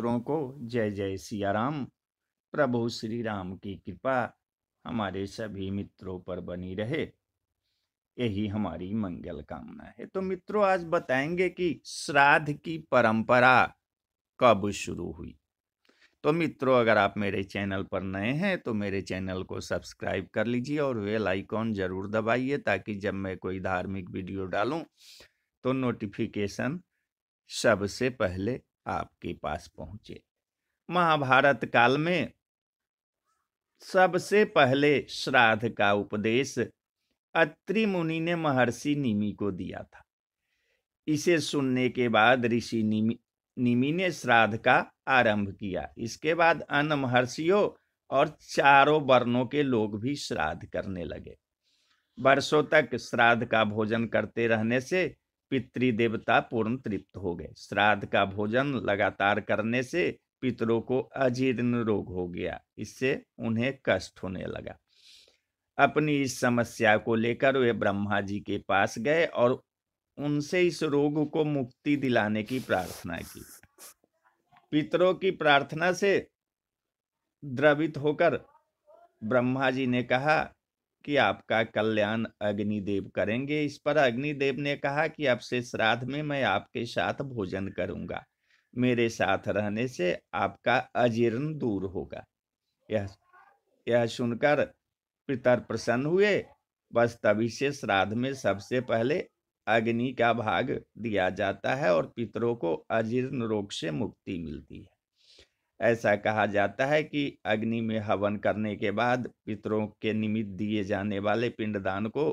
मित्रों को जय जय सियाराम प्रभु श्री राम की कृपा हमारे सभी मित्रों पर बनी रहे यही हमारी मंगल कामना है तो मित्रों आज बताएंगे कि श्राद्ध की परंपरा कब शुरू हुई तो मित्रों अगर आप मेरे चैनल पर नए हैं तो मेरे चैनल को सब्सक्राइब कर लीजिए और वेल आइकॉन ज़रूर दबाइए ताकि जब मैं कोई धार्मिक वीडियो डालूं तो नोटिफिकेशन सबसे पहले आपके पास पहुंचे महाभारत काल में सबसे पहले श्राद्ध का उपदेश अत्रि मुनि ने महर्षि निमि को दिया था इसे सुनने के बाद ऋषि निमी निमि ने श्राद्ध का आरंभ किया इसके बाद अन्य महर्षियों और चारों वर्णों के लोग भी श्राद्ध करने लगे वर्षों तक श्राद्ध का भोजन करते रहने से पितृदेवता पूर्ण तृप्त हो गए श्राद्ध का भोजन लगातार करने से पितरों को अजीर्ण रोग हो गया इससे उन्हें कष्ट होने लगा अपनी इस समस्या को लेकर वे ब्रह्मा जी के पास गए और उनसे इस रोग को मुक्ति दिलाने की प्रार्थना की पितरों की प्रार्थना से द्रवित होकर ब्रह्मा जी ने कहा कि आपका कल्याण अग्निदेव करेंगे इस पर अग्निदेव ने कहा कि अब से श्राद्ध में मैं आपके साथ भोजन करूंगा मेरे साथ रहने से आपका अजीर्ण दूर होगा यह यह सुनकर पितर प्रसन्न हुए बस तभी से श्राद्ध में सबसे पहले अग्नि का भाग दिया जाता है और पितरों को अजीर्ण रोग से मुक्ति मिलती है ऐसा कहा जाता है कि अग्नि में हवन करने के बाद पितरों के निमित्त दिए जाने वाले पिंडदान को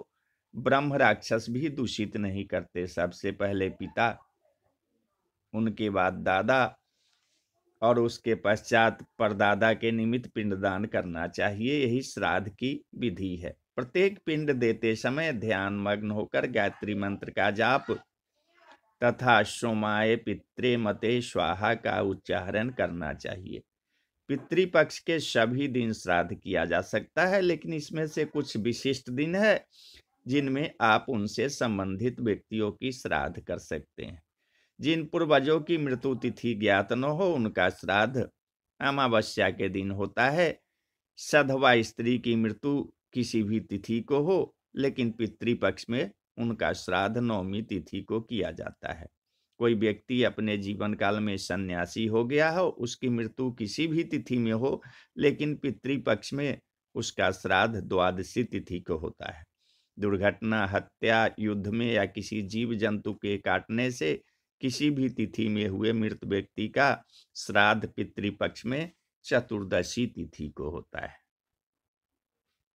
ब्रह्म राक्षस भी दूषित नहीं करते सबसे पहले पिता उनके बाद दादा और उसके पश्चात परदादा के निमित्त पिंडदान करना चाहिए यही श्राद्ध की विधि है प्रत्येक पिंड देते समय ध्यान मग्न होकर गायत्री मंत्र का जाप तथा श्रोमाए पितृ मते स्वाहा का उच्चारण करना चाहिए पितृपक्ष के सभी दिन श्राद्ध किया जा सकता है लेकिन इसमें से कुछ विशिष्ट दिन है जिनमें आप उनसे संबंधित व्यक्तियों की श्राद्ध कर सकते हैं जिन पूर्वजों की मृत्यु तिथि ज्ञात न हो उनका श्राद्ध अमावस्या के दिन होता है सधवा स्त्री की मृत्यु किसी भी तिथि को हो लेकिन पितृपक्ष में उनका श्राद्ध नवमी तिथि को किया जाता है कोई व्यक्ति अपने जीवन काल में सन्यासी हो गया हो उसकी मृत्यु किसी भी तिथि में हो लेकिन पितृपक्ष में उसका श्राद्ध द्वादशी तिथि को होता है दुर्घटना हत्या युद्ध में या किसी जीव जंतु के काटने से किसी भी तिथि में हुए मृत व्यक्ति का श्राद्ध पितृपक्ष में चतुर्दशी तिथि को होता है